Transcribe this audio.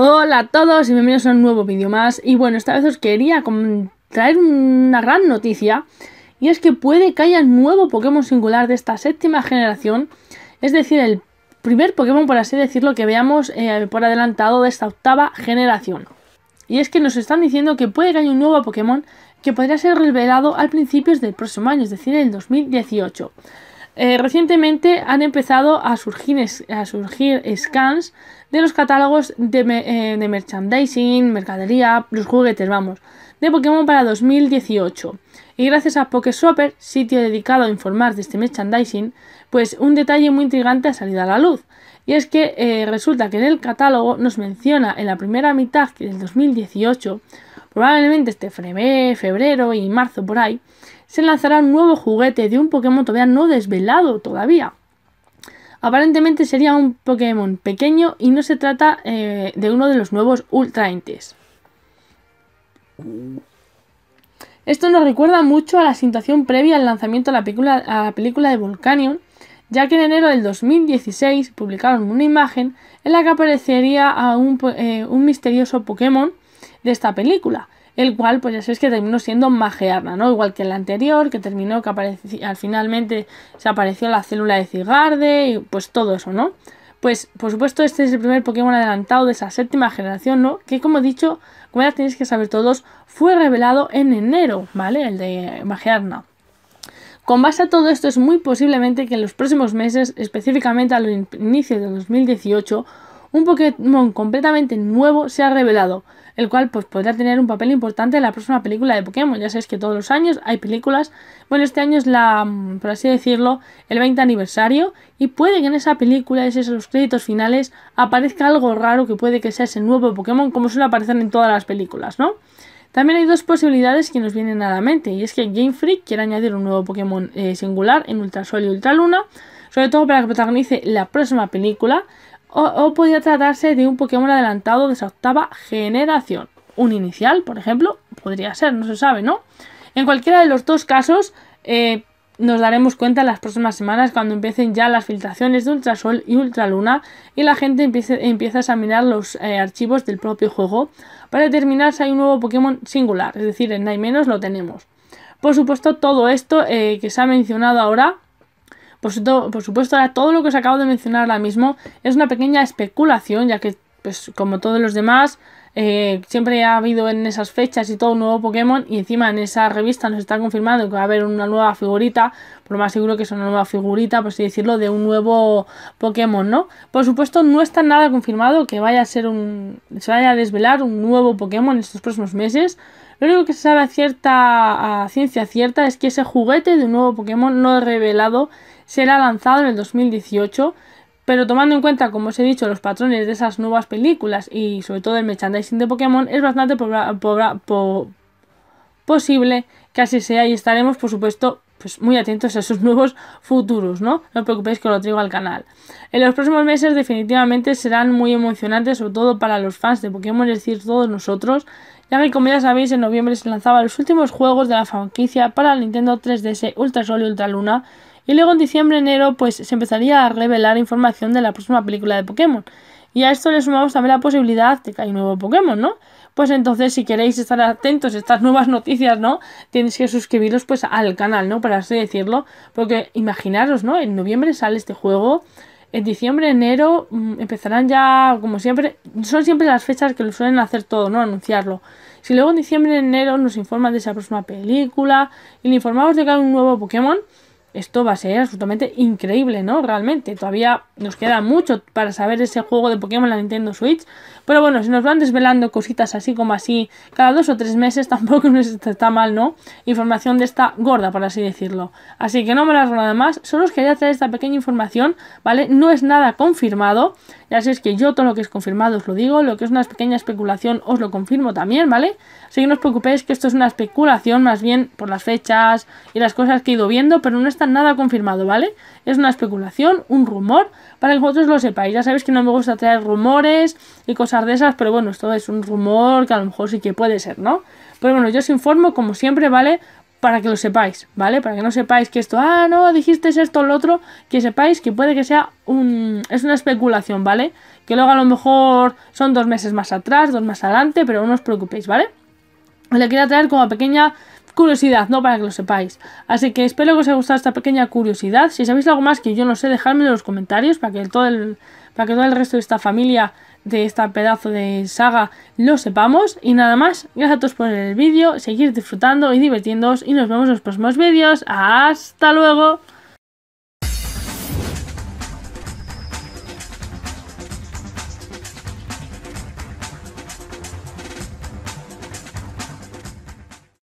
Hola a todos y bienvenidos a un nuevo vídeo más. Y bueno, esta vez os quería traer una gran noticia. Y es que puede que haya un nuevo Pokémon singular de esta séptima generación. Es decir, el primer Pokémon, por así decirlo, que veamos eh, por adelantado de esta octava generación. Y es que nos están diciendo que puede que haya un nuevo Pokémon que podría ser revelado al principios del próximo año, es decir, el 2018. Eh, recientemente han empezado a surgir, a surgir scans de los catálogos de, eh, de, merchandising, mercadería, los juguetes, vamos, de Pokémon para 2018. Y gracias a Pokéswapper, sitio dedicado a informar de este merchandising, pues un detalle muy intrigante ha salido a la luz. Y es que eh, resulta que en el catálogo nos menciona en la primera mitad del 2018 probablemente este febrero y marzo por ahí, se lanzará un nuevo juguete de un Pokémon todavía no desvelado todavía. Aparentemente sería un Pokémon pequeño y no se trata eh, de uno de los nuevos Ultra Entes. Esto nos recuerda mucho a la situación previa al lanzamiento de la película, a la película de Volcanion, ya que en enero del 2016 publicaron una imagen en la que aparecería a un eh, misterioso Pokémon de esta película. El cual, pues ya sabéis que terminó siendo Magearna, ¿no? Igual que el la anterior, que terminó que al finalmente se apareció la célula de Cigarde y pues todo eso, ¿no? Pues, por supuesto, este es el primer Pokémon adelantado de esa séptima generación, ¿no? Que, como he dicho, como ya tenéis que saber todos, fue revelado en enero, ¿vale? El de Magearna Con base a todo esto, es muy posiblemente que en los próximos meses, específicamente a los inicios de 2018, un Pokémon completamente nuevo se ha revelado, el cual pues, podrá tener un papel importante en la próxima película de Pokémon. Ya sabéis que todos los años hay películas. Bueno, este año es la, mm, por así decirlo, el 20 aniversario y puede que en esa película, esos créditos finales, aparezca algo raro que puede que sea ese nuevo Pokémon como suele aparecer en todas las películas, ¿no? También hay dos posibilidades que nos vienen a la mente, y es que Game Freak quiere añadir un nuevo Pokémon eh, singular en Ultrasol y Ultraluna, sobre todo para que protagonice la próxima película, o, podría tratarse de un Pokémon adelantado de esa octava generación. Un inicial, por ejemplo, podría ser, no se sabe, ¿no? En cualquiera de los dos casos, eh, nos daremos cuenta en las próximas semanas cuando empiecen ya las filtraciones de Ultrasol y Ultraluna y la gente empiece, empieza a examinar los eh, archivos del propio juego para determinar si hay un nuevo Pokémon singular, es decir, en menos lo tenemos. Por supuesto, todo esto eh, que se ha mencionado ahora por supuesto, por supuesto, todo lo que os acabo de mencionar ahora mismo es una pequeña especulación, ya que, pues, como todos los demás, eh, siempre ha habido en esas fechas y todo un nuevo Pokémon y encima en esa revista nos está confirmando que va a haber una nueva figurita, por más seguro que es una nueva figurita, por así decirlo, de un nuevo Pokémon, ¿no? Por supuesto no está nada confirmado que vaya a ser un, se vaya a desvelar un nuevo Pokémon en estos próximos meses. Lo único que se sabe a, cierta, ciencia cierta es que ese juguete de un nuevo Pokémon no revelado será lanzado en el 2018, pero tomando en cuenta, como os he dicho, los patrones de esas nuevas películas y sobre todo el merchandising de Pokémon, es bastante posible que así sea y estaremos, por supuesto, pues muy atentos a esos nuevos futuros, ¿no? No os preocupéis que lo traigo al canal. En los próximos meses definitivamente serán muy emocionantes, sobre todo para los fans de Pokémon, es decir, todos nosotros, ya que como ya sabéis, en noviembre se lanzaban los últimos juegos de la franquicia para el Nintendo 3DS Ultra Sol y Ultra Luna, y luego en diciembre, enero, pues se empezaría a revelar información de la próxima película de Pokémon. Y a esto le sumamos también la posibilidad de que hay nuevo Pokémon, ¿no? Pues entonces, si queréis estar atentos a estas nuevas noticias, ¿no? Tienes que suscribiros pues al canal, ¿no? Para así decirlo. Porque imaginaros, ¿no? En noviembre sale este juego. En diciembre, enero, mm, empezarán ya, como siempre, son siempre las fechas que lo suelen hacer todo, ¿no? Anunciarlo. Si luego en diciembre, enero nos informan de esa próxima película y le informamos de que hay un nuevo Pokémon, esto va a ser absolutamente increíble, ¿no? Realmente, todavía nos queda mucho para saber ese juego de Pokémon en la Nintendo Switch. Pero bueno, si nos van desvelando cositas así como así cada dos o tres meses, tampoco nos está mal, ¿no? Información de esta gorda, por así decirlo. Así que no me las nada más, solo os quería traer esta pequeña información, ¿vale? No es nada confirmado, ya sé que yo todo lo que es confirmado os lo digo, lo que es una pequeña especulación os lo confirmo también, ¿vale? Así que no os preocupéis que esto es una especulación más bien por las fechas y las cosas que he ido viendo, pero no es nada confirmado, ¿vale? Es una especulación, un rumor, para que vosotros lo sepáis. Ya sabéis que no me gusta traer rumores y cosas de esas, pero bueno, esto es un rumor que a lo mejor sí que puede ser, ¿no? Pero bueno, yo os informo, como siempre, ¿vale? Para que lo sepáis, ¿vale? Para que no sepáis que esto, ah, no, dijiste esto o lo otro, que sepáis que puede que sea un... es una especulación, ¿vale? Que luego a lo mejor son dos meses más atrás, dos más adelante, pero no os preocupéis, ¿vale? Le quería traer como pequeña curiosidad, no para que lo sepáis. Así que espero que os haya gustado esta pequeña curiosidad. Si sabéis algo más que yo no sé, dejadmelo en los comentarios para que todo el, para que todo el resto de esta familia de esta pedazo de saga lo sepamos. Y nada más, gracias a todos por el vídeo, seguir disfrutando y divirtiéndoos y nos vemos en los próximos vídeos. ¡Hasta luego!